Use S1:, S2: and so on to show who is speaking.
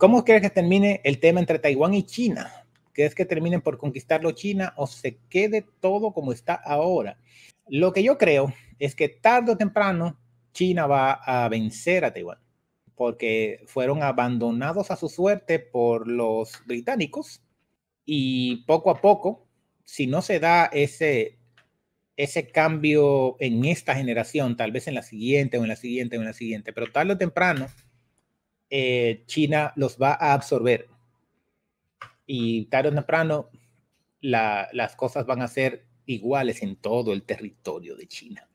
S1: ¿Cómo crees que termine el tema entre Taiwán y China? ¿Crees que terminen por conquistarlo China o se quede todo como está ahora? Lo que yo creo es que tarde o temprano China va a vencer a Taiwán, porque fueron abandonados a su suerte por los británicos y poco a poco, si no se da ese, ese cambio en esta generación, tal vez en la siguiente o en la siguiente o en la siguiente, pero tarde o temprano eh, China los va a absorber. Y tarde o temprano las cosas van a ser iguales en todo el territorio de China.